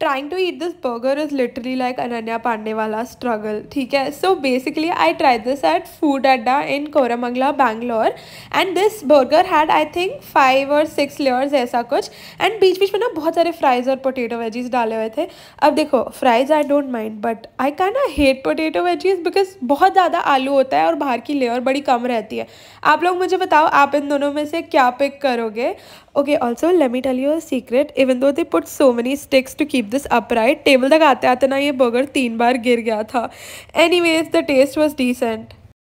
trying to eat this burger is literally like Ananya Pandey वाला struggle ठीक है so basically I try this at food Adda in Koramangala Bangalore and this burger had I think five और six layers ऐसा कुछ and बीच बीच में ना बहुत सारे फ्राइज़ और पोटेटो वेजीज डाले हुए थे अब देखो fries I don't mind but I can I hate potato veggies because बहुत ज़्यादा आलू होता है और बाहर की लेयर बड़ी कम रहती है आप लोग मुझे बताओ आप इन दोनों में से क्या पिक करोगे okay also let me tell you secret even though they put so many sticks to keep keep this upright table तक आते आते ना ये बर्गर तीन बार गिर गया था anyways the taste was decent